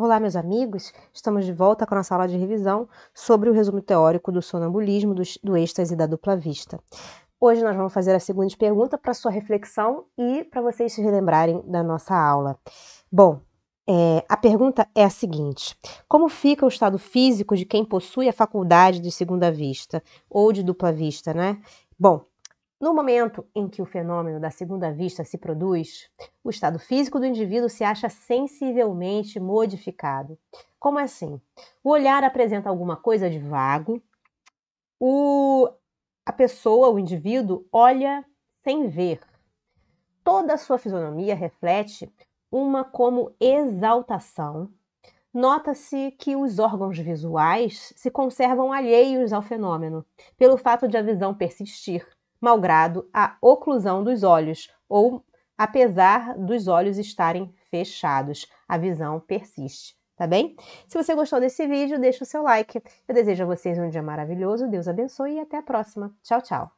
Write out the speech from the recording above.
Olá, meus amigos! Estamos de volta com a nossa aula de revisão sobre o resumo teórico do sonambulismo, do, do êxtase e da dupla vista. Hoje nós vamos fazer a segunda pergunta para sua reflexão e para vocês se relembrarem da nossa aula. Bom, é, a pergunta é a seguinte: Como fica o estado físico de quem possui a faculdade de segunda vista ou de dupla vista, né? Bom, no momento em que o fenômeno da segunda vista se produz, o estado físico do indivíduo se acha sensivelmente modificado. Como assim? O olhar apresenta alguma coisa de vago, o, a pessoa, o indivíduo, olha sem ver. Toda a sua fisionomia reflete uma como exaltação. Nota-se que os órgãos visuais se conservam alheios ao fenômeno, pelo fato de a visão persistir malgrado a oclusão dos olhos, ou apesar dos olhos estarem fechados, a visão persiste, tá bem? Se você gostou desse vídeo, deixa o seu like. Eu desejo a vocês um dia maravilhoso, Deus abençoe e até a próxima. Tchau, tchau!